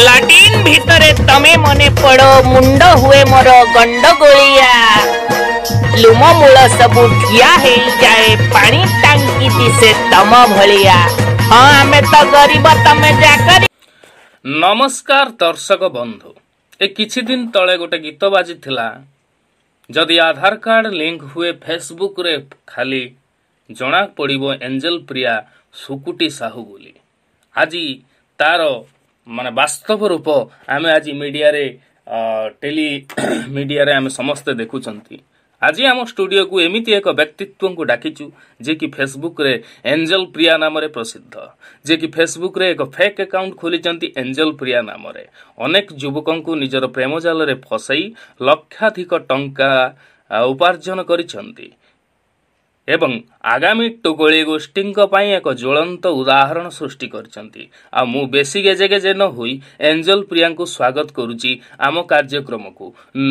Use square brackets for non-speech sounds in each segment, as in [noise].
latrine ଭିତରେ ତମେ ମନେ ପଡ଼ ମୁଣ୍ଡ ହୁଏ ମୋର ଗଣ୍ଡଗୋଳିଆ ଲୁମ ମୂଳ ସବୁ ଠିଆ ହେଇଯାଏ ପାଣି ଟାଙ୍କି ଦିଶେ ତମ ଭଳିଆ ହଁ ଆମେ ତ ଗରିବ ତମେ ଚାକରି ନମସ୍କାର ଦର୍ଶକ ବନ୍ଧୁ ଏ କିଛି ଦିନ ତଳେ ଗୋଟେ ଗୀତ ବାଜିଥିଲା ଯଦି ଆଧାର କାର୍ଡ ଲିଙ୍କ ହୁଏ ଫେସବୁକରେ ଖାଲି ଜଣା ପଡ଼ିବ ଏଞ୍ଜେଲ ପ୍ରିୟା ସୁକୁଟି ସାହୁ ବୋଲି ଆଜି ତାର ମାନେ ବାସ୍ତବ ରୂପ ଆମେ ଆଜି ମିଡ଼ିଆରେ ଟେଲି [coughs] ମିଡ଼ିଆରେ ଆମେ ସମସ୍ତେ ଦେଖୁଛନ୍ତି ଆଜି ଆମ ଷ୍ଟୁଡ଼ିଓକୁ ଏମିତି ଏକ ବ୍ୟକ୍ତିତ୍ୱଙ୍କୁ ଡାକିଛୁ ଯିଏକି ଫେସବୁକ୍ରେ ଏଞ୍ଜେଲ ପ୍ରିୟା ନାମରେ ପ୍ରସିଦ୍ଧ ଯିଏକି ଫେସବୁକ୍ରେ ଏକ ଫେକ୍ ଆକାଉଣ୍ଟ ଖୋଲିଛନ୍ତି ଏଞ୍ଜେଲ ପ୍ରିୟା ନାମରେ ଅନେକ ଯୁବକଙ୍କୁ ନିଜର ପ୍ରେମଜାଲରେ ଫସାଇ ଲକ୍ଷାଧିକ ଟଙ୍କା ଉପାର୍ଜନ କରିଛନ୍ତି ଏବଂ ଆଗାମୀ ଟୋଗଳି ଗୋଷ୍ଠୀଙ୍କ ପାଇଁ ଏକ ଜ୍ୱଳନ୍ତ ଉଦାହରଣ ସୃଷ୍ଟି କରିଛନ୍ତି ଆଉ ମୁଁ ବେଶୀ ଗେଜେ ନ ହୋଇ ଏଞ୍ଜଲ ପ୍ରିୟାଙ୍କୁ ସ୍ୱାଗତ କରୁଛି ଆମ କାର୍ଯ୍ୟକ୍ରମକୁ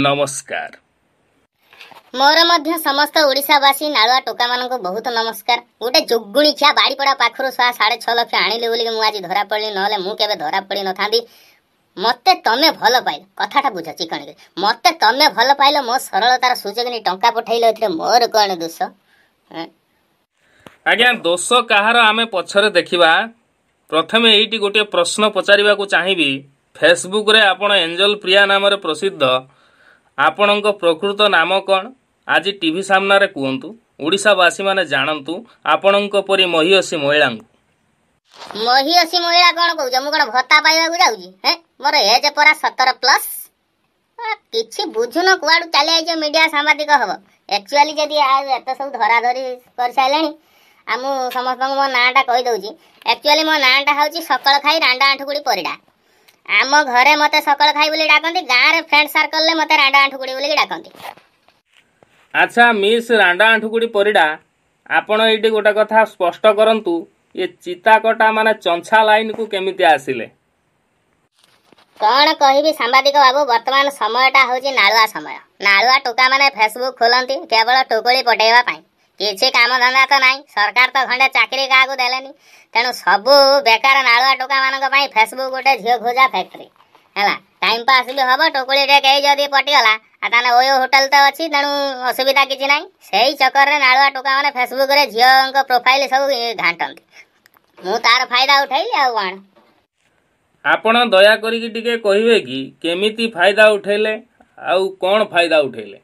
ନମସ୍କାର ମୋର ମଧ୍ୟ ସମସ୍ତ ଓଡ଼ିଶାବାସୀ ନାଳୁଆ ଟୋକାମାନଙ୍କୁ ବହୁତ ନମସ୍କାର ଗୋଟେ ଯୋଗୁଣିଖିଆ ବାଡ଼ିପଡ଼ା ପାଖରୁ ସାଢ଼େ ଛଅ ଲକ୍ଷ ଆଣିଲି ବୋଲିକି ମୁଁ ଆଜି ଧରା ପଡ଼ିଲି ନହେଲେ ମୁଁ କେବେ ଧରା ପଡ଼ି ନଥାନ୍ତି ମୋତେ ତମେ ଭଲ ପାଇଲ କଥାଟା ବୁଝ ଚିକଣିକି ମୋତେ ତମେ ଭଲ ପାଇଲ ମୋ ସରଳତାର ସୁଯୋଗ ନେଇ ଟଙ୍କା ପଠାଇଲ ଏଥିରେ ମୋର କ'ଣ ଦୋଷ ଆଜ୍ଞା ଦୋଷ କାହାର ଆମେ ପଛରେ ଦେଖିବା ପ୍ରଥମେ ଏଇଠି ଗୋଟିଏ ପ୍ରଶ୍ନ ପଚାରିବାକୁ ଚାହିଁବି ଫେସବୁକ୍ରେ ଆପଣ ଏଞ୍ଜଲ ପ୍ରିୟା ନାମରେ ପ୍ରସିଦ୍ଧ ଆପଣଙ୍କ ପ୍ରକୃତ ନାମ କ'ଣ ଆଜି ଟି ଭି ସାମ୍ନାରେ କୁହନ୍ତୁ ଓଡ଼ିଶାବାସୀମାନେ ଜାଣନ୍ତୁ ଆପଣଙ୍କ ପରି ମହିଅସୀ ମହିଳାଙ୍କୁ ମହିଅସୀ ମହିଳା କ'ଣ କହୁଛ ମୁଁ କ'ଣ ଭତ୍ତା ପାଇବାକୁ ଯାଉଛି ମୋର ଏଜ୍ ପରା ସତର ପ୍ଲସ୍ କିଛି ବୁଝୁନ କୁଆଡ଼ୁ ଚାଲିଯାଇଛ ମିଡ଼ିଆ ଆକ୍ଚୁଆଲି ଯଦି ଏତେ ସବୁ ଧରାଧରି କରିସାରିଲେଣି ଆଉ ମୁଁ ସମସ୍ତଙ୍କୁ ମୋ ନାଁଟା କହିଦେଉଛି ଆକ୍ଚୁଆଲି ମୋ ନାଁଟା ହେଉଛି ସକାଳ ଖାଇ ରାଣ୍ଡା ଆଣ୍ଠୁକୁଡ଼ି ପରିଡ଼ା ଆମ ଘରେ ମୋତେ ସକାଳ ଖାଇ ବୋଲି ଡାକନ୍ତି ଗାଁରେ ଫ୍ରେଣ୍ଡ ସର୍କଲରେ ମୋତେ ରାଣ୍ଡା ଆଣ୍ଠୁକୁଡ଼ି ବୋଲିକି ଡାକନ୍ତି ଆଚ୍ଛା ମିସ୍ ରାଣ୍ଡା ଆଣ୍ଠୁକୁଡ଼ି ପରିଡ଼ା ଆପଣ ଏଇଠି ଗୋଟେ କଥା ସ୍ପଷ୍ଟ କରନ୍ତୁ ଏ ଚିତାକଟା ମାନେ ଚଞ୍ଛା ଲାଇନ୍କୁ କେମିତି ଆସିଲେ କଣ କହିବି ସାମ୍ବାଦିକ ବାବୁ ବର୍ତ୍ତମାନ ସମୟଟା ହେଉଛି ନାଳୁଆ ସମୟ ନାଳୁଆ ଟୋକା ମାନେ ଫେସବୁକ୍ ଖୋଲନ୍ତି କେବଳ ଟୁକୁଳି ପଠେଇବା ପାଇଁ କିଛି କାମ ଧନ୍ଦା ତ ନାହିଁ ସରକାର ତ ଖଣ୍ଡେ ଚାକିରି କାହାକୁ ଦେଲେନି ତେଣୁ ସବୁ ବେକାର ନାଳୁଆ ଟୋକା ମାନଙ୍କ ପାଇଁ ଫେସବୁକ୍ ଗୋଟେ ଝିଅ ଖୋଜା ଫ୍ୟାକ୍ଟ୍ରି ହେଲା ଟାଇମ୍ ପାସ୍ ବି ହବ ଟୁକୁଳିରେ କେହି ଯଦି ପଟିଗଲା ଆଉ ତାହେଲେ ଓୟୋ ହୋଟେଲ ତ ଅଛି ତେଣୁ ଅସୁବିଧା କିଛି ନାହିଁ ସେଇ ଚକରରେ ନାଳୁଆ ଟୋକା ମାନେ ଫେସବୁକ୍ରେ ଝିଅଙ୍କ ପ୍ରୋଫାଇଲ୍ ସବୁ ଘାଣ୍ଟନ୍ତି ମୁଁ ତାର ଫାଇଦା ଉଠାଇଲି ଆଉ କ'ଣ ଆପଣ ଦୟାକରିକି ଟିକେ କହିବେ କି କେମିତି ଫାଇଦା ଉଠେଇଲେ ଆଉ କ'ଣ ଫାଇଦା ଉଠେଇଲେ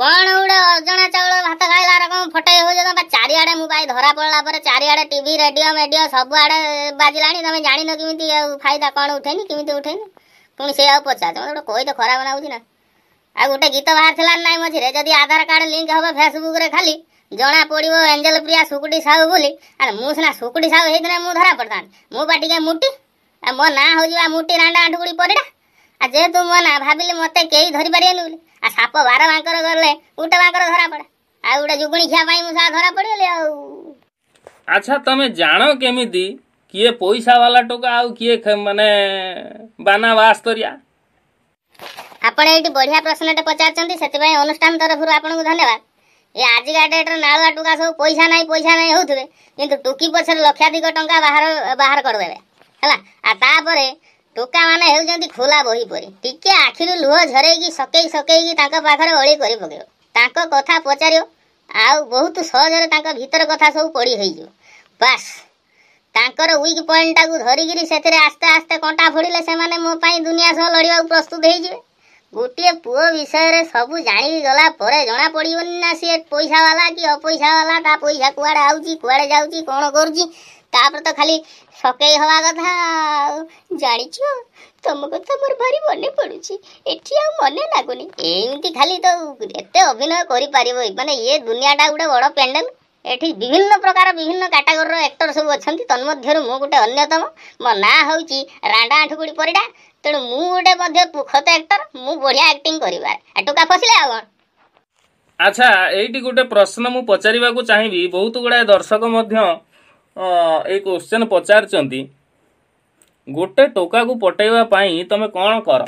କ'ଣ ଗୋଟେ ଅଜଣା ଚାଉଳ ଭାତ ଖାଇଲା ରକମ ଫଟେଇ ହେଉଛି ତମେ ଚାରିଆଡ଼େ ମୁଁ ପାଇ ଧରା ପଡ଼ିଲା ପରେ ଚାରିଆଡ଼େ ଟିଭି ରେଡ଼ିଓ ମେଡ଼ିଓ ସବୁଆଡ଼େ ବାଜିଲାଣି ତମେ ଜାଣିନ କେମିତି ଆଉ ଫାଇଦା କ'ଣ ଉଠେନି କେମିତି ଉଠେନି ପୁଣି ସେ ଆଉ ପଚାର ତମେ ଗୋଟେ କହି ତ ଖରାପ ଲାଗୁଛି ନା ଆଉ ଗୋଟେ ଗୀତ ବାହାରିଥିଲା ନାହିଁ ମଝିରେ ଯଦି ଆଧାର କାର୍ଡ଼ ଲିଙ୍କ୍ ହବ ଫେସବୁକ୍ରେ ଖାଲି ଜଣା ପଡ଼ିବ ଏଞ୍ଜେଲ ପ୍ରିୟା ସୁକୁଟି ସାହୁ ବୋଲି ଆରେ ମୁଁ ସିନା ସୁକୁଟି ସାହୁ ହେଇଥିଲେ ମୁଁ ଧରା ପଡ଼ିଥାନ୍ତି ମୁଁ ପା ଟିକେ ମୁଟି ଆଉ ମୋ ନାଁ ହେଉଛି ବା ମୁଟି ରାଣ୍ଡା ଆଣ୍ଠୁଗୁଡ଼ି ପରିଡ଼ା ଆଉ ଯେହେତୁ ମୋ ନାଁ ଭାବିଲି ମୋତେ କେହି ଧରିପାରିବେନି ବୋଲି ଆଉ ସାପ ବାର ବାଙ୍କର ଗଲେ ଗୋଟେ ବାଙ୍କର ଧରାପଡ଼ା ଆଉ ଗୋଟେ ଯୁଗୁଣି ଖିଆ ପାଇଁ ମୁଁ ସା ଧରା ପଡ଼ିଗଲି ଆଉ ଆଚ୍ଛା ତମେ ଜାଣ କେମିତି କିଏ ପଇସା ବାଲା ଟୋକା ଆଉ କିଏ ମାନେ ବାନା ବାସ୍ତରିଆ ଆପଣ ଏଇଠି ବଢ଼ିଆ ପ୍ରଶ୍ନଟେ ପଚାରିଛନ୍ତି ସେଥିପାଇଁ ଅନୁଷ୍ଠାନ ତରଫରୁ ଆପଣଙ୍କୁ ଧନ୍ୟବାଦ ଏ ଆଜିକା ଡେଟ୍ରେ ନାଳୁଆ ଟୁକା ସବୁ ପଇସା ନାହିଁ ପଇସା ନାହିଁ ହେଉଥିବେ କିନ୍ତୁ ଟୁକି ପଛରେ ଲକ୍ଷାଧିକ ଟଙ୍କା ବାହାର ବାହାର କରିଦେବେ ହେଲା ଆଉ ତାପରେ ଟୋକାମାନେ ହେଉଛନ୍ତି ଖୋଲା ବହି ପରି ଟିକେ ଆଖିରୁ ଲୁହ ଝରେଇକି ସକେଇ ସକେଇକି ତାଙ୍କ ପାଖରେ ଅଳି କରି ପକେଇବ ତାଙ୍କ କଥା ପଚାରିବ ଆଉ ବହୁତ ସହଜରେ ତାଙ୍କ ଭିତର କଥା ସବୁ ପଡ଼ି ହେଇଯିବ ବାସ୍ ତାଙ୍କର ୱିକ୍ ପଏଣ୍ଟଟାକୁ ଧରିକିରି ସେଥିରେ ଆସ୍ତେ ଆସ୍ତେ କଣ୍ଟା ଫୋଡ଼ିଲେ ସେମାନେ ମୋ ପାଇଁ ଦୁନିଆ ସହ ଲଢ଼ିବାକୁ ପ୍ରସ୍ତୁତ ହେଇଯିବେ ଗୋଟିଏ ପୁଅ ବିଷୟରେ ସବୁ ଜାଣିକି ଗଲା ପରେ ଜଣାପଡ଼ିବନି ନା ସିଏ ପଇସାବାଲା କି ଅପଇସାବାଲା ତା ପଇସା କୁଆଡ଼େ ଆଉଛି କୁଆଡ଼େ ଯାଉଛି କ'ଣ କରୁଛି ତାପରେ ତ ଖାଲି ସକେଇ ହେବା କଥା ଆଉ ଜାଣିଛୁ ତମ କଥା ମୋର ଭାରି ମନେ ପଡ଼ୁଛି ଏଠି ଆଉ ମନେ ଲାଗୁନି ଏମିତି ଖାଲି ତ ଏତେ ଅଭିନୟ କରିପାରିବ ମାନେ ଇଏ ଦୁନିଆଟା ଗୋଟେ ବଡ଼ ପେଣ୍ଡେଲ ଏଠି ବିଭିନ୍ନ ପ୍ରକାର ବିଭିନ୍ନ କାଟାଗୋରୀର ଆକ୍ଟର ସବୁ ଅଛନ୍ତି ତନ୍ମଧ୍ୟରୁ ମୁଁ ଗୋଟେ ଅନ୍ୟତମ ମୋ ନାଁ ହେଉଛି ରାଣ୍ଡା ଆଣ୍ଠୁଗୁଡ଼ି ପରିଡ଼ା ତେଣୁ ମୁଁ ଗୋଟେ ମଧ୍ୟ ପୁଖତ ଆକ୍ଟର ମୁଁ ବଢ଼ିଆ ଆକ୍ଟିଂ କରିବାର ଏଟୁକା ଟୋକା ଫସିଲେ ଆଉ କ'ଣ ଆଚ୍ଛା ଏଇଠି ଗୋଟେ ପ୍ରଶ୍ନ ମୁଁ ପଚାରିବାକୁ ଚାହିଁବି ବହୁତ ଗୁଡ଼ାଏ ଦର୍ଶକ ମଧ୍ୟ ଏଇ କୋଶ୍ଚେନ୍ ପଚାରିଛନ୍ତି ଗୋଟେ ଟୋକାକୁ ପଟେଇବା ପାଇଁ ତମେ କ'ଣ କର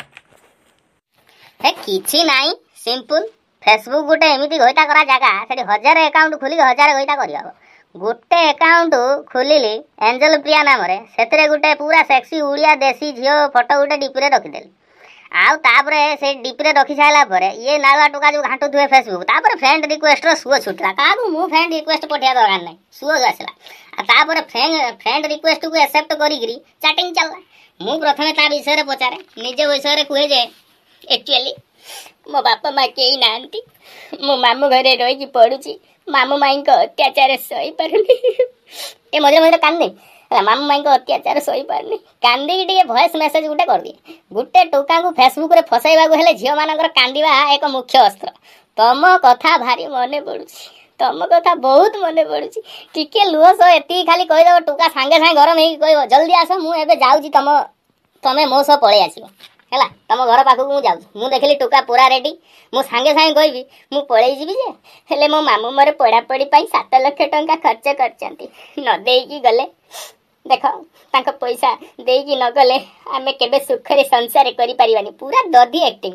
ହେ କିଛି ନାହିଁ ସିମ୍ପୁଲ ଫେସବୁକ୍ ଗୋଟେ ଏମିତି ଗଇତା କରା ଜାଗା ସେଠି ହଜାର ଏକାଉଣ୍ଟ ଖୋଲିକି ହଜାର ଗଇତା କରିହେବ ଗୋଟେ ଏକାଉଣ୍ଟ ଖୋଲିଲି ଏଞ୍ଜେଲ ପ୍ରିୟା ନାମରେ ସେଥିରେ ଗୋଟେ ପୁରା ସେକ୍ସି ଓଡ଼ିଆ ଦେଶୀ ଝିଅ ଫଟୋ ଗୋଟେ ଡିପିରେ ରଖିଦେଲି ଆଉ ତାପରେ ସେ ଡିପିରେ ରଖି ସାରିଲା ପରେ ଇଏ ନାଳୁଆ ଟୋକା ଯୋଉ ଘାଣ୍ଟୁଥିବେ ଫେସବୁକ୍ ତାପରେ ଫ୍ରେଣ୍ଡ ରିକ୍ୱେଷ୍ଟର ସୁଅ ଛୁଟିଲା କାହାକୁ ମୁଁ ଫ୍ରେଣ୍ଡ ରିକ୍ୱେଷ୍ଟ ପଠେଇବା ଦରକାର ନାହିଁ ସୁଅ ଆସିଲା ଆଉ ତାପରେ ଫ୍ରେଣ୍ଡ ରିକ୍ୱେଷ୍ଟକୁ ଆକ୍ସେପ୍ଟ କରିକିରି ଚାଟିଂ ଚାଲିଲା ମୁଁ ପ୍ରଥମେ ତା ବିଷୟରେ ପଚାରେ ନିଜ ବିଷୟରେ କୁହେ ଯେ ଆକ୍ଚୁଆଲି ମୋ ବାପା ମା କେହି ନାହାନ୍ତି ମୋ ମାମୁଁ ଘରେ ରହିକି ପଢ଼ୁଛି ମାମୁଁ ମାଇଙ୍କ ଅତ୍ୟାଚାର ସହିପାରୁନି ଏ ମଝିରେ ମଝିରେ କାନ୍ଦେ ମାମୁଁ ମାଇଙ୍କ ଅତ୍ୟାଚାର ସହିପାରୁନି କାନ୍ଦିକି ଟିକେ ଭଏସ୍ ମେସେଜ୍ ଗୋଟେ କରିଦିଏ ଗୋଟେ ଟୋକାଙ୍କୁ ଫେସବୁକ୍ରେ ଫସାଇବାକୁ ହେଲେ ଝିଅମାନଙ୍କର କାନ୍ଦିବା ଏକ ମୁଖ୍ୟ ଅସ୍ତ୍ର ତମ କଥା ଭାରି ମନେ ପଡ଼ୁଛି ତମ କଥା ବହୁତ ମନେ ପଡ଼ୁଛି ଟିକେ ଲୁହ ସହ ଏତିକି ଖାଲି କହିଦେବ ଟୋକା ସାଙ୍ଗେ ସାଙ୍ଗେ ଗରମ ହେଇକି କହିବ ଜଲ୍ଦି ଆସ ମୁଁ ଏବେ ଯାଉଛି ତମ ତମେ ମୋ ସହ ପଳେଇ ଆସିବ है तुम घर पाखक मुझे देखिली टोका पूरा रेडी मुझे सांगे सांगे कह पलिजीजे हेले मो मामू मोर पढ़ापढ़ी सात लक्ष टा खर्च कर दे गले देख तक पैसा दे कि नगले आम के केखर संसार करें पूरा दधी एक्ट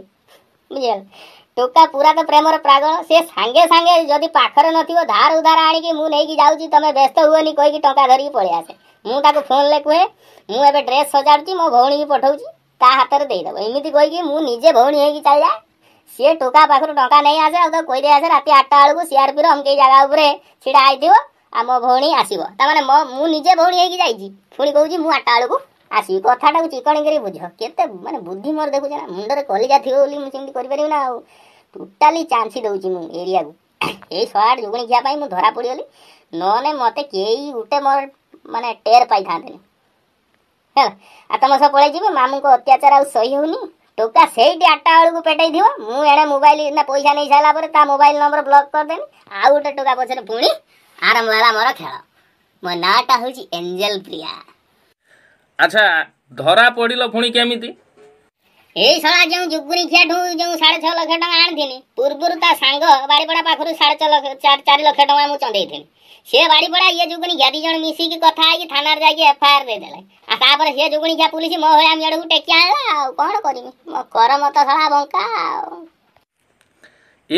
बुझे टोका पूरा तो प्रेम प्राग से सांगे सांगे जदि पाखर नार उधार आई जाऊँ तुम व्यस्त हुए कहीकि टाँग धरिकी पलि मुझे फोन में कहे मुझे ड्रेस सजाड़ी मो भी पठाऊँ ତା ହାତରେ ଦେଇଦେବ ଏମିତି କହିକି ମୁଁ ନିଜେ ଭଉଣୀ ହେଇକି ଚାଲିଯାଏ ସିଏ ଟୋକା ପାଖରୁ ଟଙ୍କା ନେଇ ଆସେ ଆଉ ତାକୁ କହିଦେଇ ଆସେ ରାତି ଆଠଟା ବେଳକୁ ସିଆର୍ପିର ଅମକେଇ ଜାଗା ଉପରେ ଛିଡ଼ା ହେଇଥିବ ଆମ ଭଉଣୀ ଆସିବ ତାମାନେ ମୁଁ ନିଜେ ଭଉଣୀ ହେଇକି ଯାଇଛି ପୁଣି କହୁଛି ମୁଁ ଆଠଟା ବେଳକୁ ଆସିବି କଥାଟାକୁ ଚିକଣି କରି ବୁଝ କେତେ ମାନେ ବୁଦ୍ଧି ମୋର ଦେଖୁଛ ନା ମୁଣ୍ଡରେ କଲିଜା ଥିବ ବୋଲି ମୁଁ ସେମିତି କରିପାରିବି ନା ଆଉ ଟୋଟାଲି ଚାନ୍ସି ଦେଉଛି ମୁଁ ଏରିଆକୁ ଏଇ ସହାଟ ଯୁଗୁଣି ଖିଆ ପାଇଁ ମୁଁ ଧରା ପଡ଼ିଗଲି ନହେଲେ ମୋତେ କେହି ଗୋଟେ ମୋର ମାନେ ଟେର୍ ପାଇଥାନ୍ତେନି ହେଲା ଆଉ ତମ ସହ ପଳେଇ ଯିବି ମାମୁଙ୍କ ଅତ୍ୟାଚାର ଆଉ ସହି ହଉନି ଟୋକା ସେଇଠି ଆଠଟା ବେଳକୁ ପେଟେଇ ଥିବ ମୁଁ ଏଣେ ମୋବାଇଲ ନା ପଇସା ନେଇ ସାରିଲା ପରେ ତା ମୋବାଇଲ ନମ୍ବର ବ୍ଲକ୍ କରିଦେବି ଆଉ ଗୋଟେ ଟୋକା ପଛରେ ପୁଣି ଆରମ୍ଭ ହେଲା ମୋର ଖେଳ ମୋ ନାଁଟା ହେଉଛି ଏଞ୍ଜେଲ ପ୍ରିୟା ଆଚ୍ଛା ଧରା ପଡ଼ିଲ ପୁଣି କେମିତି ଏଇ ଶଳା ଯେଉଁ ଜୁଗୁରି ଖିଆଠୁ ଯେଉଁ ସାଢେ ଛଅ ଲକ୍ଷ ଟଙ୍କା ଆଣିଥିଲି ପୂର୍ବରୁ ତା ସାଙ୍ଗ ବାଡ଼ିପଡ଼ା ପାଖରୁ ସାଢେ ଛଅ ଲକ୍ଷ ଚାରି ଲକ୍ଷ ଟଙ୍କା ମୁଁ ଚନ୍ଦେଇଥିଲି ସେ ବାଡ଼ିପଡ଼ା ଇଏ ଜୁଗୁଣି ଘିଆ ଦୁଇ ଜଣ ମିଶିକି କଥା ହେଇକି ଥାନାରେ ଯାଇକି ଏଫଆଇଆର ଦେଇଦେଲେ ଆଉ ତାପରେ ସେ ଜୁଗୁଣି ଘିଆ ପୋଲିସ ମୋ ଭଳିଆ ଆଡ଼କୁ ଟେକି ଆଣିଲା ଆଉ କ'ଣ କରିବି ମୋ କରମତ ଶଳା ବଙ୍କା ଆଉ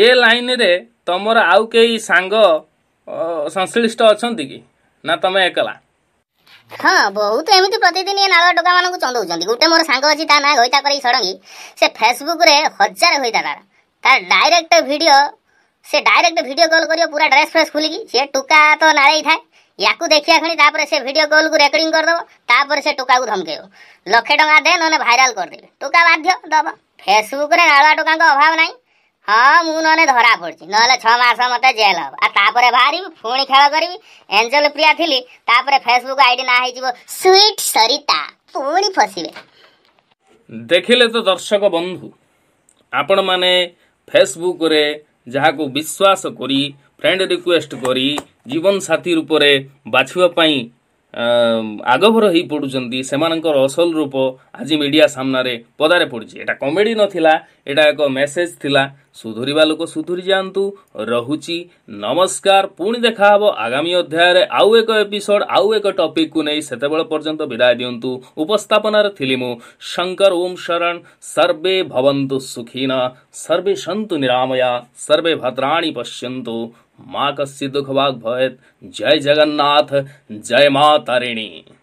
ଏ ଲାଇନ୍ରେ ତମର ଆଉ କେହି ସାଙ୍ଗ ସଂଶ୍ଳିଷ୍ଟ ଅଛନ୍ତି କି ନା ତମେ ଏକଲା हाँ बहुत एमती प्रतिदिन ये नाल डोगा मानक चंदौंट गोटे मोर सांग अच्छी ता ना गईता करी षडंगी से फेसबुक रे हजार होता तार तार डायरेक्ट भिड से डायरेक्ट भिड कल कर पूरा ड्रेस फ्रेस खुलिकी सी टुका तो नाई थाए या देखा खीतापुर से भिड कल को रेकर्डिंग करदेवर से टुका को धमके लक्षे टाँग दे ना भाइराल करदे टुका बाध्य दब फेसबुक नाला टुका अभाव नाई ହଁ ମୁଁ ନହେଲେ ଧରା ପଡ଼ିଛି ନହେଲେ ଛଅ ମାସ ମୋତେ ଜେଲ୍ ହବ ଆଉ ତାପରେ ବାହାରିବି ପୁଣି ଖେଳ କରିବି ଏଞ୍ଜେଲ ପ୍ରିୟା ଥିଲି ତାପରେ ଫେସବୁକ୍ ଆଇଡି ନାଁ ହେଇଯିବ ସୁଇଟ୍ ସରିତା ପୁଣି ଫସିବେ ଦେଖିଲେ ତ ଦର୍ଶକ ବନ୍ଧୁ ଆପଣମାନେ ଫେସବୁକ୍ରେ ଯାହାକୁ ବିଶ୍ୱାସ କରି ଫ୍ରେଣ୍ଡ ରିକ୍ୱେଷ୍ଟ କରି ଜୀବନସାଥୀ ରୂପରେ ବାଛିବା ପାଇଁ ଆଗଭର ହେଇ ପଡ଼ୁଛନ୍ତି ସେମାନଙ୍କର ଅସଲ ରୂପ ଆଜି ମିଡ଼ିଆ ସାମ୍ନାରେ ପଦାରେ ପଡ଼ୁଛି ଏଇଟା କମେଡ଼ି ନଥିଲା ଏଇଟା ଏକ ମେସେଜ୍ ଥିଲା ସୁଧୁରିବା ଲୋକ ସୁଧୁରି ଯାଆନ୍ତୁ ରହୁଛି ନମସ୍କାର ପୁଣି ଦେଖାହେବ ଆଗାମୀ ଅଧ୍ୟାୟରେ ଆଉ ଏକ ଏପିସୋଡ୍ ଆଉ ଏକ ଟପିକକୁ ନେଇ ସେତେବେଳେ ପର୍ଯ୍ୟନ୍ତ ବିଦାୟ ଦିଅନ୍ତୁ ଉପସ୍ଥାପନାରେ ଥିଲି ମୁଁ ଶଙ୍କର ଓମ୍ ଶରଣ ସର୍ବେ ଭବନ୍ତୁ ସୁଖୀନ ସର୍ବେ ସନ୍ତୁ ନିରାମୟା ସର୍ବେ ଭଦ୍ରାଣୀ ପଶ୍ୟନ୍ତୁ ମା कस्य दुख भाग भयत जय जगन्नाथ जय माँ तारिणी